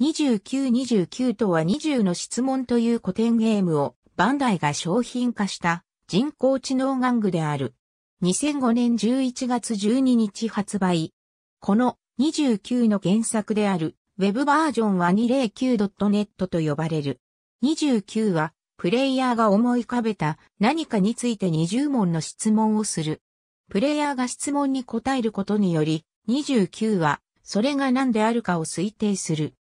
2929とは20の質問という古典ゲームをバンダイが商品化した人工知能玩具である。2005年11月12日発売。この29の原作である Web バージョンは 209.net と呼ばれる。29はプレイヤーが思い浮かべた何かについて20問の質問をする。プレイヤーが質問に答えることにより、29はそれが何であるかを推定する。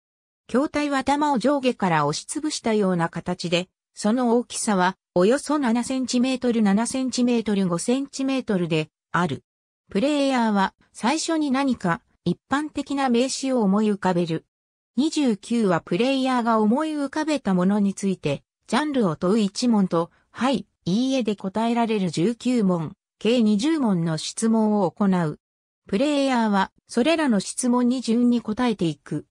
筐体は玉を上下から押しつぶしたような形で、その大きさはおよそ 7cm7cm5cm である。プレイヤーは最初に何か一般的な名詞を思い浮かべる。29はプレイヤーが思い浮かべたものについて、ジャンルを問う1問と、はい、いいえで答えられる19問、計20問の質問を行う。プレイヤーはそれらの質問に順に答えていく。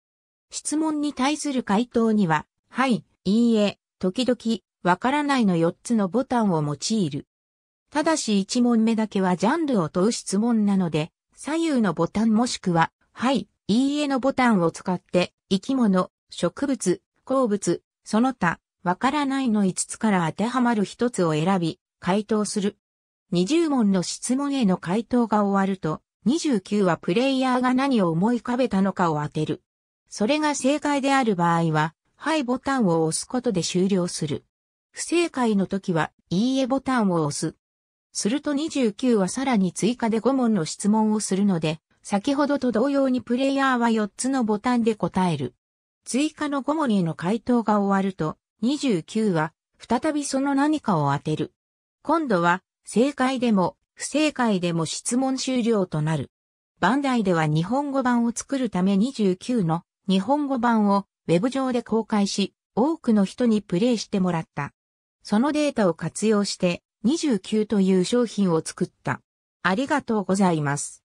質問に対する回答には、はい、いいえ、時々、わからないの4つのボタンを用いる。ただし1問目だけはジャンルを問う質問なので、左右のボタンもしくは、はい、いいえのボタンを使って、生き物、植物、鉱物、その他、わからないの5つから当てはまる1つを選び、回答する。20問の質問への回答が終わると、29はプレイヤーが何を思い浮かべたのかを当てる。それが正解である場合は、はいボタンを押すことで終了する。不正解の時は、いいえボタンを押す。すると29はさらに追加で5問の質問をするので、先ほどと同様にプレイヤーは4つのボタンで答える。追加の5問への回答が終わると、29は、再びその何かを当てる。今度は、正解でも、不正解でも質問終了となる。バンダイでは日本語版を作るため29の日本語版をウェブ上で公開し、多くの人にプレイしてもらった。そのデータを活用して29という商品を作った。ありがとうございます。